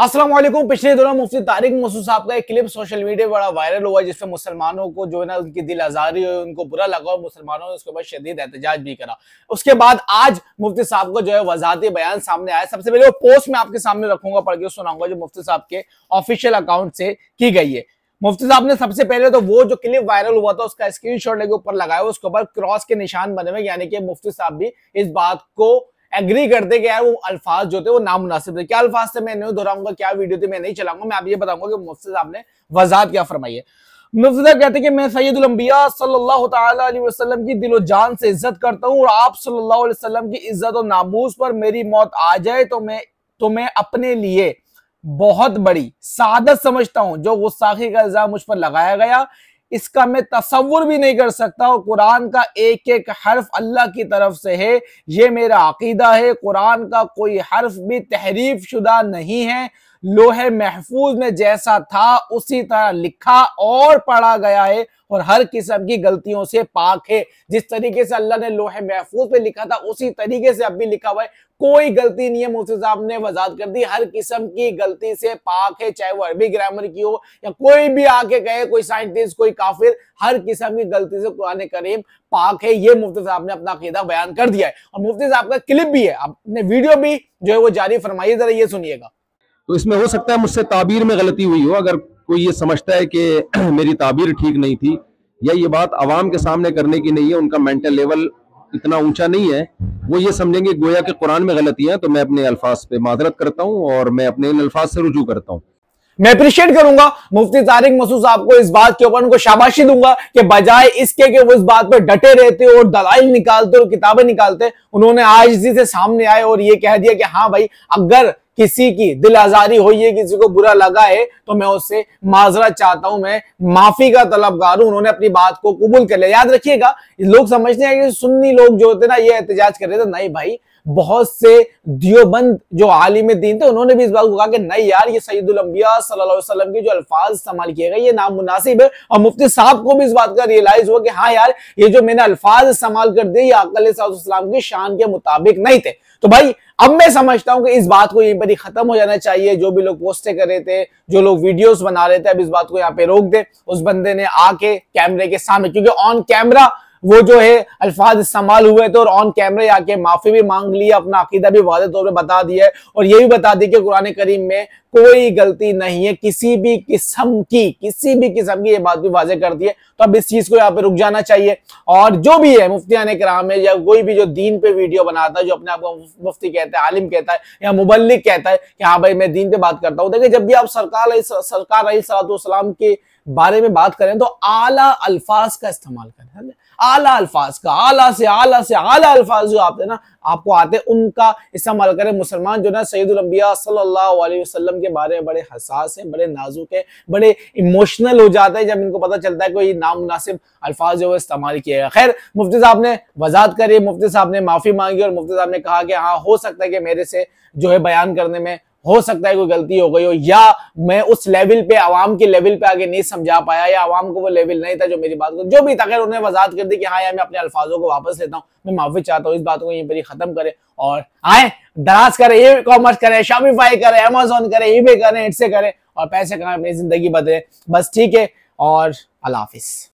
असलम पिछले दिनों मुफ्ती तारिक मसूद साहब का एक क्लिप सोशल मीडिया पर बड़ा वायरल हुआ जिसमें मुसलमानों को जो है ना उनकी दिल आजारी हुई उनको बुरा लगा और मुसलमानों ने उसके ऊपर शदीद एहतजाज भी करा उसके बाद आज मुफ्ती साहब का जो है वजाती बयान सामने आया सबसे पहले वो पोस्ट मैं आपके सामने रखूंगा पढ़ के सुनाऊंगा जो मुफ्ती साहब के ऑफिशियल अकाउंट से की गई है मुफ्ती साहब ने सबसे पहले तो वो जो क्लिप वायरल हुआ था उसका स्क्रीनशॉट लेके ऊपर लगाया उसके ऊपर क्रॉस के निशान बने हुए यानी कि मुफ्ती साहब भी इस बात को एग्री करते कि यार वो अल्फाज जो थे वो नामनासिब थे क्या अल्फाज थे मैं नहीं दोहराऊंगा क्या वीडियो थे मैं नहीं चलाऊंगा मैं आप ये बताऊंगा कि मुफ्त साहब ने वजात क्या फरमाई है मुफ्ती साहब कहते हैं कि मैं सैदुलम्बिया सल्लल्लाहु अलैहि वसल्लम की दिलो जान से इज्जत करता हूँ और आप सल्लल्लाहु अलैहि वसल्लम की इज्जत और नामूस पर मेरी मौत आ जाए तो मैं तो मैं अपने लिए बहुत बड़ी सादत समझता हूँ जो गुस्साखी का इल्जाम मुझ पर लगाया गया इसका मैं तस्वुर भी नहीं कर सकता और कुरान का एक एक हर्फ अल्लाह की तरफ से है ये मेरा अकीदा है कुरान का कोई हर्फ भी तहरीफ शुदा नहीं है लोहे महफूज में जैसा था उसी तरह लिखा और पढ़ा गया है और हर किस्म की गलतियों से पाक है जिस तरीके से अल्लाह ने लोहे महफूज पे लिखा था उसी तरीके से अब भी लिखा हुआ है कोई गलती नहीं है मुफ्ती साहब ने वजात कर दी हर किस्म की गलती से पाक है चाहे वो अरबी ग्रामर की हो या कोई भी आके कहे कोई साइंटिस्ट कोई काफिर हर किस्म की गलती से कुरान करीम पाक है ये मुफ्ती साहब ने अपना अकीदा बयान कर दिया है और मुफ्ती साहब का क्लिप भी है आपने वीडियो भी जो है वो जारी फरमाइए जरा ये सुनिएगा तो इसमें हो सकता है मुझसे ताबीर में गलती हुई हो अगर कोई ये समझता है कि मेरी ताबीर ठीक नहीं थी या ये बात आवाम के सामने करने की नहीं है उनका मेंटल लेवल इतना ऊंचा नहीं है वो ये समझेंगे गोया के कुरान में गलतियां तो मैं अपने अल्फाज पे माजरत करता हूँ और मैं अपने इन अल्फाज से रुजू करता हूँ मैं अप्रिशिएट करूंगा मुफ्ती तारिक मसूद आपको को इस बात के ऊपर उनको शाबाशी दूंगा कि बजाय इसके कि वो इस बात पर डटे रहते और दलाइल निकालते और किताबें निकालते उन्होंने आज इसी से सामने आए और ये कह दिया कि हाँ भाई अगर किसी की दिल आजारी हुई है किसी को बुरा लगा है तो मैं उससे माजरा चाहता हूं मैं माफी का तलबगार हूं उन्होंने अपनी बात को कबूल कर लिया याद रखिएगा लोग समझते हैं कि सुन्नी लोग जो होते ना ये एहतजाज कर रहे थे नहीं भाई बहुत से दियोबंद जो आलिम दीन थे उन्होंने भी इस बात को कहा कि नहीं यार ये सईदुलम्बिया के जो अल्फाज इस्तेमाल किए गए ये मुनासिब है और मुफ्ती साहब को भी इस बात का रियलाइज हुआ कि हाँ यार ये जो मैंने अल्फाज इस्तेमाल कर दिए ये अकल की शान के मुताबिक नहीं थे तो भाई अब मैं समझता हूं कि इस बात को यहीं पर ही खत्म हो जाना चाहिए जो भी लोग पोस्टें कर रहे थे जो लोग वीडियोस बना रहे थे अब इस बात को यहाँ पे रोक दे उस बंदे ने आके कैमरे के सामने क्योंकि ऑन कैमरा वो जो है अल्फाज इस्तेमाल हुए थे और ऑन कैमरे आके माफी भी मांग ली अपना अकीदा भी वादे तौर पर बता दिया है और ये भी बता दी कि कुरान करीम में कोई गलती नहीं है किसी भी किस्म की किसी भी किस्म की ये बात भी वाजे करती है तो अब इस चीज को यहाँ पे रुक जाना चाहिए और जो भी है मुफ्तियान कराम है या कोई भी जो दीन पे वीडियो बनाता है जो अपने आप को मुफ्ती कहता है आलिम कहता है या मुबलिक कहता है कि हाँ भाई मैं दीन पे बात करता हूँ देखिए जब भी आप सरकार सरकार सलाम के बारे में बात करें तो आला अल्फाज का इस्तेमाल करें आला अल्फाज का आला से आला से आला अल्फाज जो आते ना आपको आते हैं उनका इस्तेमाल करें मुसलमान जो ना सैदुलम्बिया सल्लल्लाहु अलैहि वसल्लम के बारे में बड़े हसास हैं बड़े नाजुक हैं बड़े इमोशनल हो जाते हैं जब इनको पता चलता है कोई नामनासिब अल्फाज जो है इस्तेमाल किया गया खैर मुफ्ती साहब ने वजात करी मुफ्ती साहब ने माफ़ी मांगी और मुफ्ती साहब ने कहा कि हाँ हो सकता है कि मेरे से जो है बयान करने में हो सकता है कोई गलती हो गई हो या मैं उस लेवल पे आवाम के लेवल पे आगे नहीं समझा पाया या आवाम को वो लेवल नहीं था जो मेरी बात को जो भी था उन्होंने वजात कर दी कि हाँ यार मैं अपने अल्फाजों को वापस लेता हूँ मैं माफी चाहता हूँ इस बात को यहीं पर खत्म करें और आए दराज करें ई कॉमर्स करें शॉपिफाई करें अमेजोन करें ई पे करें इट से करें और पैसे कमाए अपनी जिंदगी बदले बस ठीक है और अल्लाह हाफिज़